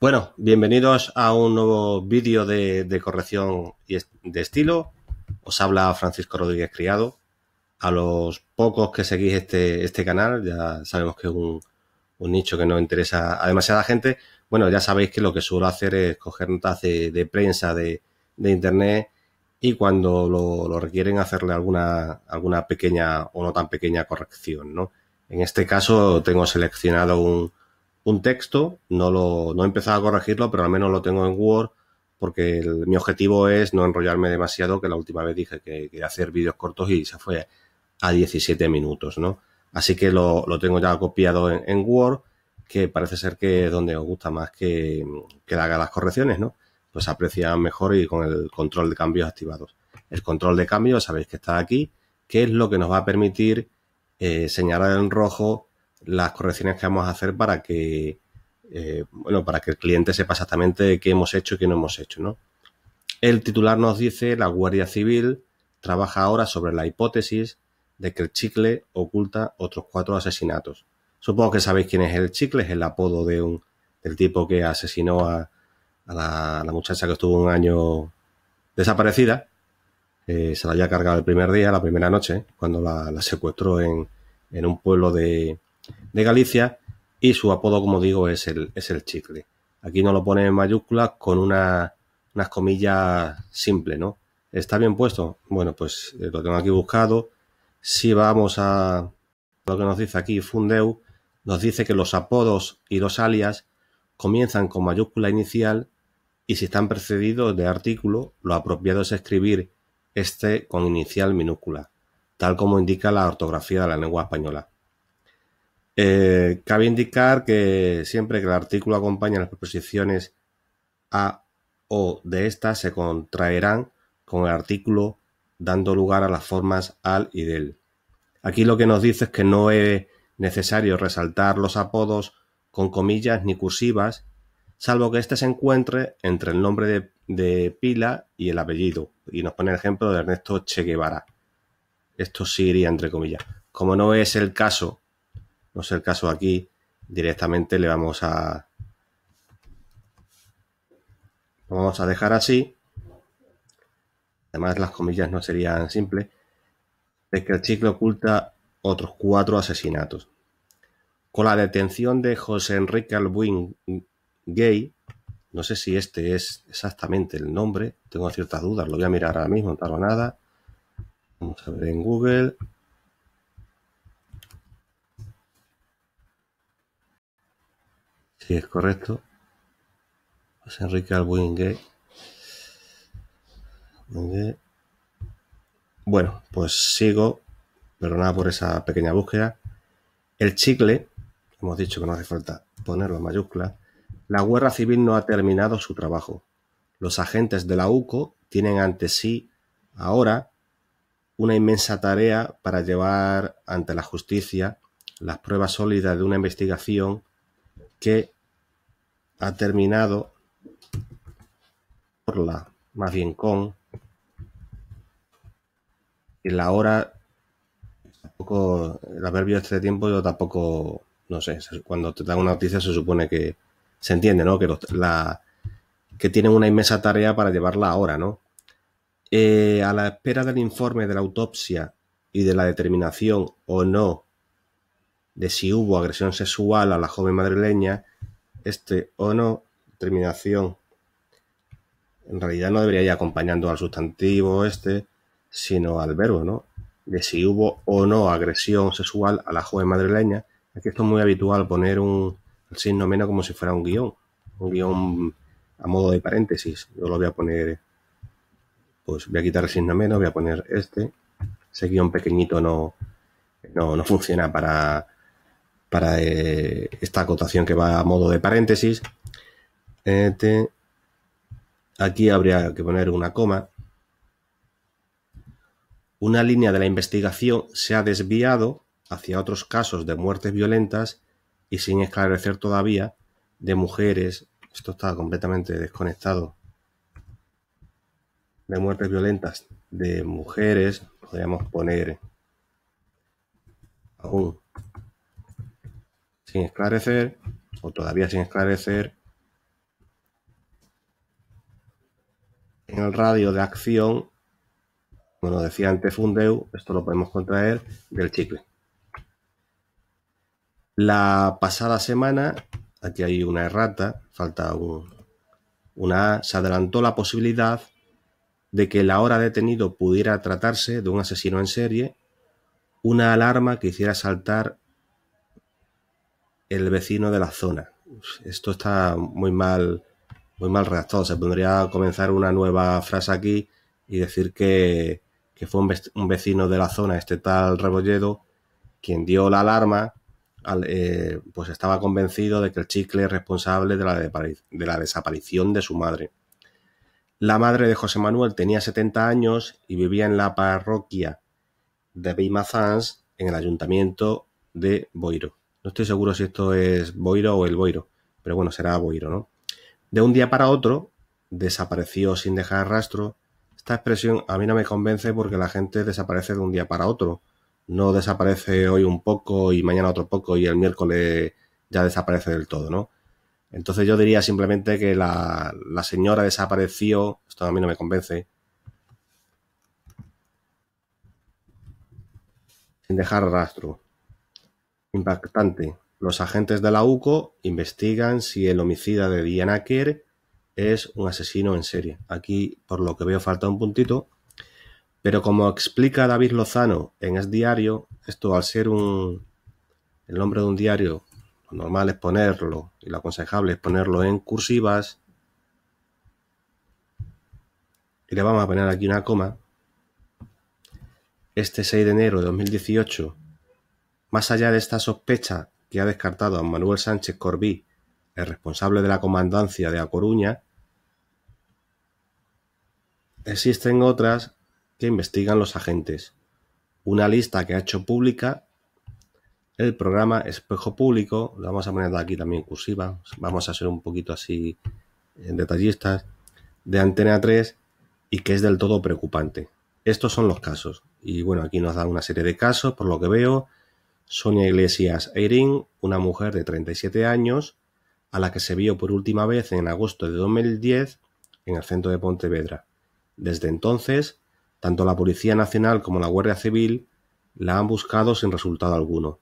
Bueno, bienvenidos a un nuevo vídeo de, corrección y de estilo. Os habla Francisco Rodríguez Criado. A los pocos que seguís este, este canal, ya sabemos que es un, nicho que no interesa a demasiada gente. Bueno, ya sabéis que lo que suelo hacer es coger notas de, prensa, de, internet y cuando lo, lo, requieren hacerle alguna, alguna pequeña o no tan pequeña corrección, ¿no? En este caso tengo seleccionado un, un texto, no lo no he empezado a corregirlo, pero al menos lo tengo en Word, porque mi objetivo es no enrollarme demasiado, que la última vez dije que quería hacer vídeos cortos y se fue a 17 minutos, ¿no? Así que lo, tengo ya copiado en, Word, que parece ser que es donde os gusta más que, haga las correcciones, ¿no? Pues aprecia mejor y con el control de cambios activados. El control de cambios, sabéis que está aquí, que es lo que nos va a permitir eh, señalar en rojo las correcciones que vamos a hacer para que, eh, bueno, para que el cliente sepa exactamente qué hemos hecho y qué no hemos hecho, El titular nos dice, la Guardia Civil trabaja ahora sobre la hipótesis de que el chicle oculta otros cuatro asesinatos. Supongo que sabéis quién es el chicle, es el apodo de un, del tipo que asesinó a, a la, muchacha que estuvo un año desaparecida. Eh, se la había cargado el primer día, la primera noche, cuando la, la secuestró en, en un pueblo de, de Galicia y su apodo, como digo, es el, es el chicle. Aquí no lo pone en mayúsculas con una, unas comillas simples, ¿no? ¿Está bien puesto? Bueno, pues eh, lo tengo aquí buscado. Si vamos a lo que nos dice aquí Fundeu, nos dice que los apodos y los alias comienzan con mayúscula inicial y si están precedidos de artículo, lo apropiado es escribir este con inicial minúscula, tal como indica la ortografía de la lengua española. Eh, cabe indicar que siempre que el artículo acompaña las preposiciones a o de estas se contraerán con el artículo dando lugar a las formas al y del. Aquí lo que nos dice es que no es necesario resaltar los apodos con comillas ni cursivas, salvo que éste se encuentre entre el nombre de, de pila y el apellido. Y nos pone el ejemplo de Ernesto Che Guevara. Esto sí iría entre comillas. Como no es el caso no es el caso aquí. Directamente le vamos a... vamos a dejar así. Además las comillas no serían simples. Es que el chicle oculta otros cuatro asesinatos. Con la detención de José Enrique Albuín Gay, no sé si este es exactamente el nombre, tengo ciertas dudas, lo voy a mirar ahora mismo, no tardo nada. Vamos a ver en Google. si es correcto. José Enrique Albuingue. Bueno, pues sigo, nada por esa pequeña búsqueda. El chicle, hemos dicho que no hace falta ponerlo en mayúsculas, la guerra civil no ha terminado su trabajo. Los agentes de la UCO tienen ante sí ahora una inmensa tarea para llevar ante la justicia las pruebas sólidas de una investigación que ha terminado por la, más bien con, la hora, tampoco, el adverbio este tiempo yo tampoco, no sé, cuando te dan una noticia se supone que se entiende, ¿no? Que, la, que tienen una inmensa tarea para llevarla ahora, ¿no? Eh, a la espera del informe de la autopsia y de la determinación o no de si hubo agresión sexual a la joven madrileña, este o no, terminación, en realidad no debería ir acompañando al sustantivo este, sino al verbo, ¿no? De si hubo o no agresión sexual a la joven madrileña. Aquí que esto es muy habitual poner un signo menos como si fuera un guión, un guión a modo de paréntesis. Yo lo voy a poner, pues voy a quitar el signo menos, voy a poner este. Ese guión pequeñito no, no, no funciona para para eh, esta acotación que va a modo de paréntesis. Eh, aquí habría que poner una coma. Una línea de la investigación se ha desviado hacia otros casos de muertes violentas y sin esclarecer todavía de mujeres. Esto está completamente desconectado. De muertes violentas de mujeres, podríamos poner aún esclarecer o todavía sin esclarecer en el radio de acción, bueno, decía antes Fundeu, esto lo podemos contraer del chicle. La pasada semana, aquí hay una errata, falta un, una se adelantó la posibilidad de que la hora detenido pudiera tratarse de un asesino en serie, una alarma que hiciera saltar el vecino de la zona. Esto está muy mal, muy mal redactado. Se podría comenzar una nueva frase aquí y decir que, que fue un vecino de la zona, este tal Rebolledo, quien dio la alarma, eh, pues estaba convencido de que el chicle es responsable de la, la desaparición de su madre. La madre de José Manuel tenía 70 años y vivía en la parroquia de Beimazans, en el ayuntamiento de Boiro. No estoy seguro si esto es Boiro o el Boiro, pero bueno, será Boiro, ¿no? De un día para otro, desapareció sin dejar rastro. Esta expresión a mí no me convence porque la gente desaparece de un día para otro. No desaparece hoy un poco y mañana otro poco y el miércoles ya desaparece del todo, ¿no? Entonces yo diría simplemente que la, la señora desapareció. Esto a mí no me convence. Sin dejar rastro. Impactante, los agentes de la Uco investigan si el homicida de Diana Kerr es un asesino en serie. Aquí, por lo que veo, falta un puntito. Pero como explica David Lozano en Es Diario, esto al ser un, el nombre de un diario, lo normal es ponerlo y lo aconsejable es ponerlo en cursivas. Y le vamos a poner aquí una coma. Este 6 de enero de 2018 más allá de esta sospecha que ha descartado a Manuel Sánchez Corbí, el responsable de la comandancia de A Coruña, existen otras que investigan los agentes. Una lista que ha hecho pública el programa Espejo Público, la vamos a poner aquí también cursiva, vamos a ser un poquito así detallistas, de Antena 3 y que es del todo preocupante. Estos son los casos. Y bueno, aquí nos da una serie de casos, por lo que veo, Sonia Iglesias Eirín, una mujer de 37 años, a la que se vio por última vez en agosto de 2010 en el centro de Pontevedra. Desde entonces, tanto la Policía Nacional como la Guardia Civil la han buscado sin resultado alguno.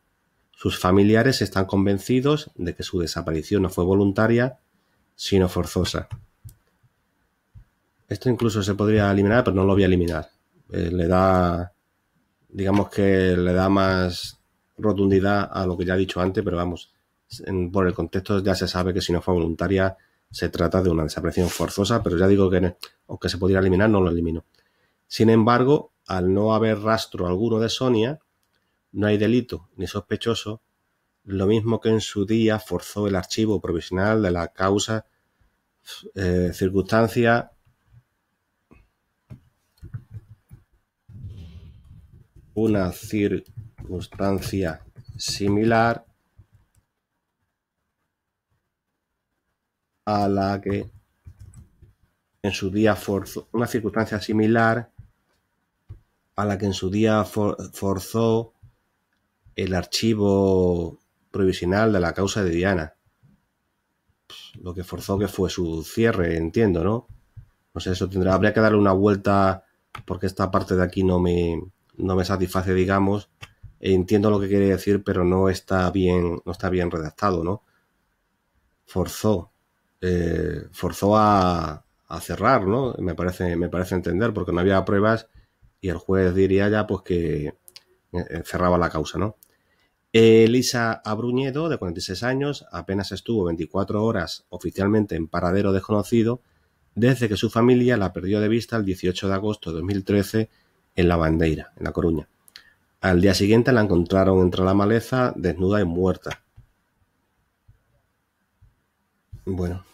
Sus familiares están convencidos de que su desaparición no fue voluntaria, sino forzosa. Esto incluso se podría eliminar, pero no lo voy a eliminar. Eh, le da, digamos que le da más rotundidad a lo que ya he dicho antes, pero vamos, por el contexto ya se sabe que si no fue voluntaria se trata de una desaparición forzosa, pero ya digo que aunque se pudiera eliminar, no lo elimino. Sin embargo, al no haber rastro alguno de Sonia, no hay delito ni sospechoso, lo mismo que en su día forzó el archivo provisional de la causa, eh, circunstancia. Una circunstancia circunstancia similar a la que en su día forzó, una circunstancia similar a la que en su día forzó el archivo provisional de la causa de Diana. Lo que forzó que fue su cierre, entiendo, ¿no? No sé, eso tendrá, habría que darle una vuelta porque esta parte de aquí no me, no me satisface, digamos, entiendo lo que quiere decir, pero no está bien, no está bien redactado, ¿no? Forzó, eh, forzó a, cerrar, ¿no? Me parece, me parece entender, porque no había pruebas y el juez diría ya, pues que eh, eh, cerraba la causa, ¿no? Elisa Abruñedo, de 46 años, apenas estuvo 24 horas oficialmente en paradero desconocido desde que su familia la perdió de vista el 18 de agosto de 2013 en La Bandeira, en La Coruña. Al día siguiente la encontraron entre la maleza, desnuda y muerta. Bueno.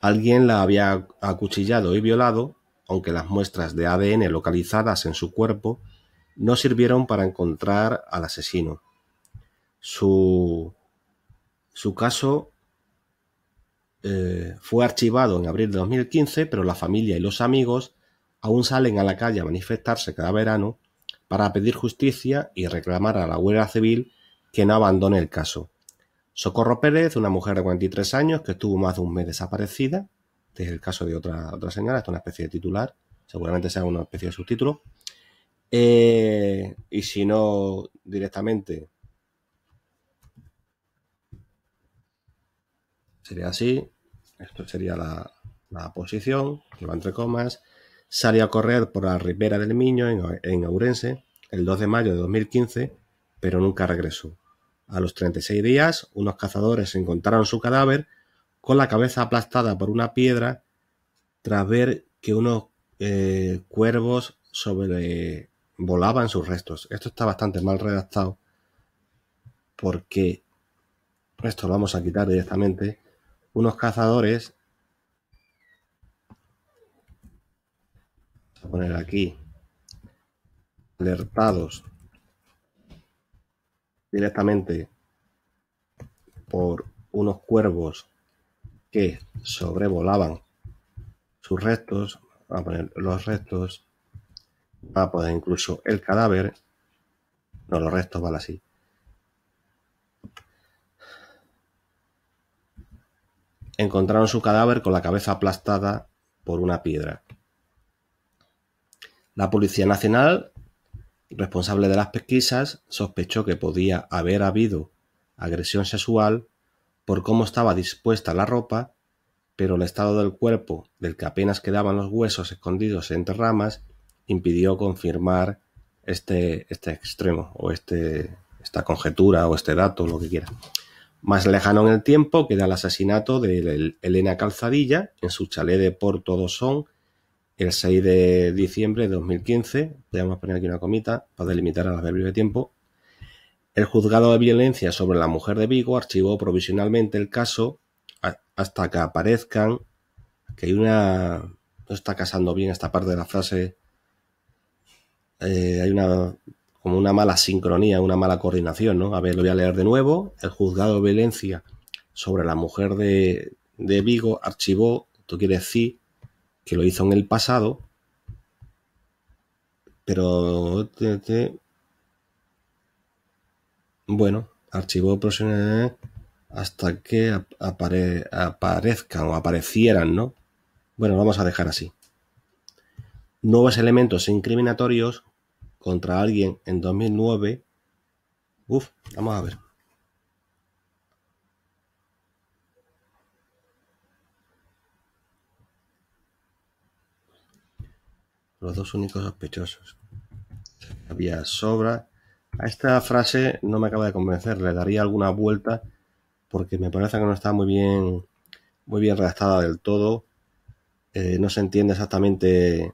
Alguien la había acuchillado y violado, aunque las muestras de ADN localizadas en su cuerpo no sirvieron para encontrar al asesino. Su, su caso eh, fue archivado en abril de 2015, pero la familia y los amigos aún salen a la calle a manifestarse cada verano para pedir justicia y reclamar a la huelga civil que no abandone el caso. Socorro Pérez, una mujer de 43 años que estuvo más de un mes desaparecida, este es el caso de otra, otra señora, esta es una especie de titular, seguramente sea una especie de subtítulo, eh, y si no directamente sería así, esto sería la, la posición, que va entre comas, salió a correr por la Ribera del Miño, en, Aurense, el 2 de mayo de 2015, pero nunca regresó. A los 36 días, unos cazadores encontraron su cadáver con la cabeza aplastada por una piedra tras ver que unos eh, cuervos sobre volaban sus restos. Esto está bastante mal redactado porque esto lo vamos a quitar directamente. Unos cazadores a poner aquí. Alertados directamente por unos cuervos que sobrevolaban sus restos. Vamos a poner los restos. Va a poner incluso el cadáver. No, los restos van así. Encontraron su cadáver con la cabeza aplastada por una piedra. La Policía Nacional, responsable de las pesquisas, sospechó que podía haber habido agresión sexual por cómo estaba dispuesta la ropa, pero el estado del cuerpo, del que apenas quedaban los huesos escondidos entre ramas, impidió confirmar este, este extremo o este, esta conjetura o este dato, lo que quiera. Más lejano en el tiempo queda el asesinato de Elena Calzadilla en su chalet de Porto Dosón, el 6 de diciembre de 2015, podemos poner aquí una comita para delimitar a las de tiempo, el juzgado de violencia sobre la mujer de Vigo archivó provisionalmente el caso hasta que aparezcan, que hay una... no está casando bien esta parte de la frase, eh, hay una como una mala sincronía, una mala coordinación, ¿no? A ver, lo voy a leer de nuevo. El juzgado de violencia sobre la mujer de, de Vigo archivó, tú quieres decir, que lo hizo en el pasado, pero bueno, archivo profesional hasta que aparezca aparezcan o aparecieran, ¿no? Bueno, vamos a dejar así. Nuevos elementos incriminatorios contra alguien en 2009. Uf, vamos a ver. los dos únicos sospechosos. Había sobra. A esta frase no me acaba de convencer, le daría alguna vuelta porque me parece que no está muy bien, muy bien redactada del todo. Eh, no se entiende exactamente.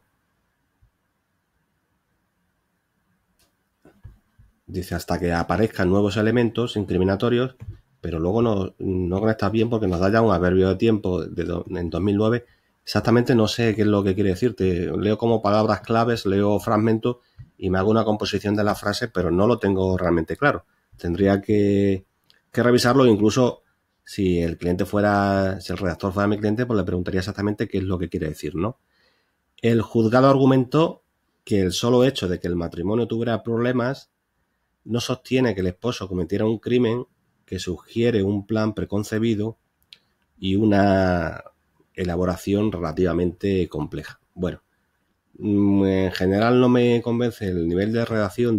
Dice hasta que aparezcan nuevos elementos incriminatorios, pero luego no, no conecta bien porque nos da ya un adverbio de tiempo de en 2009 exactamente no sé qué es lo que quiere decirte. Leo como palabras claves, leo fragmentos y me hago una composición de la frase, pero no lo tengo realmente claro. Tendría que, que revisarlo, incluso si el cliente fuera, si el redactor fuera mi cliente, pues le preguntaría exactamente qué es lo que quiere decir, ¿no? El juzgado argumentó que el solo hecho de que el matrimonio tuviera problemas no sostiene que el esposo cometiera un crimen que sugiere un plan preconcebido y una elaboración relativamente compleja. Bueno, mm, en general no me convence el nivel de redacción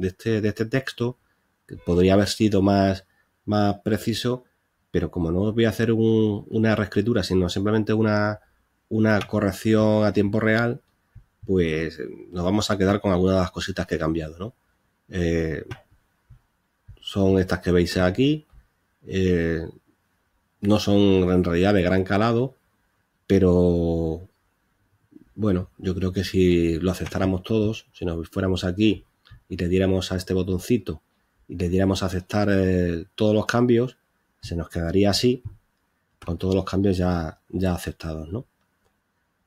este, de, este, texto, que podría haber sido más, más preciso, pero como no voy a hacer una reescritura, sino simplemente una, una corrección a tiempo real, pues eh, nos vamos a quedar con algunas de las cositas que he cambiado, ¿no? Eh, son estas que veis aquí. Eh, no son en realidad de gran calado, pero bueno, yo creo que si lo aceptáramos todos, si nos fuéramos aquí y le diéramos a este botoncito y le diéramos a aceptar eh, todos los cambios, se nos quedaría así, con todos los cambios ya, ya aceptados, ¿no?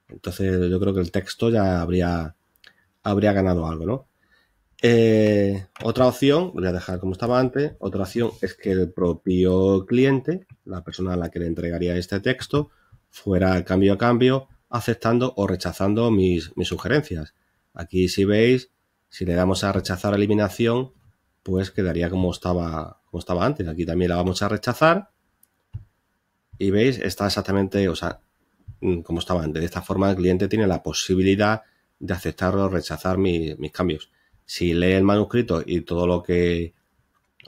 Entonces yo creo que el texto ya habría, habría ganado algo, ¿no? Eh, otra opción, voy a dejar como estaba antes, otra opción es que el propio cliente, la persona a la que le entregaría este texto, fuera cambio a cambio, aceptando o rechazando mis, sugerencias. Aquí si veis, si le damos a rechazar eliminación, pues quedaría como estaba, como estaba antes. Aquí también la vamos a rechazar. Y veis, está exactamente, o sea, mm, como estaba antes. De esta forma el cliente tiene la posibilidad de aceptar o rechazar mis, cambios. Si lee el manuscrito y todo lo que,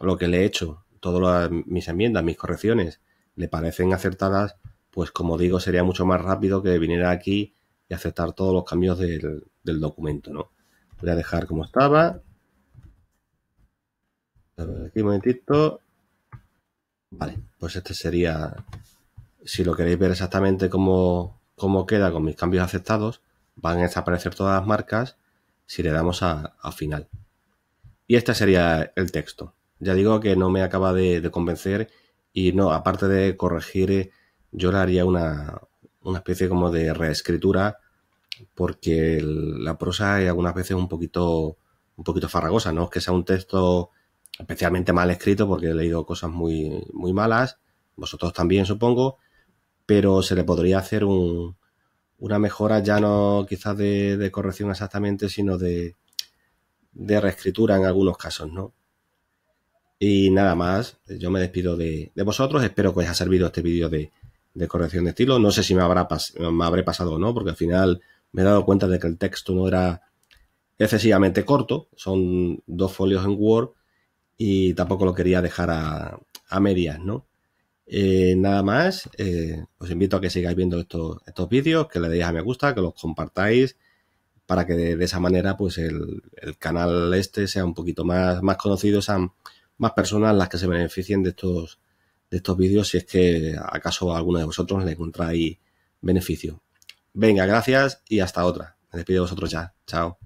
lo que le he hecho, todas mis enmiendas, mis correcciones, le parecen acertadas, pues como digo, sería mucho más rápido que viniera aquí y aceptar todos los cambios del, documento, ¿no? Voy a dejar como estaba. aquí un momentito. Vale, pues este sería, si lo queréis ver exactamente cómo, queda con mis cambios aceptados, van a desaparecer todas las marcas si le damos a, final. Y este sería el texto. Ya digo que no me acaba de, de convencer y no, aparte de corregir yo le haría una, una especie como de reescritura porque la prosa es algunas veces un poquito un poquito farragosa, no es que sea un texto especialmente mal escrito porque he leído cosas muy, malas, vosotros también supongo, pero se le podría hacer una mejora ya no quizás de, corrección exactamente, sino de, de, reescritura en algunos casos, ¿no? Y nada más, yo me despido de, de vosotros, espero que os haya servido este vídeo de, de corrección de estilo. No sé si me, habrá me habré pasado o no, porque al final me he dado cuenta de que el texto no era excesivamente corto, son dos folios en Word y tampoco lo quería dejar a, medias, ¿no? Eh, nada más, eh, os invito a que sigáis viendo estos, estos vídeos, que le deis a me gusta, que los compartáis, para que de, esa manera pues el, el, canal este sea un poquito más, más conocido, sean más personas las que se beneficien de estos, de estos vídeos si es que acaso a alguno de vosotros le encontráis beneficio. Venga, gracias y hasta otra. Me despido de vosotros ya. Chao.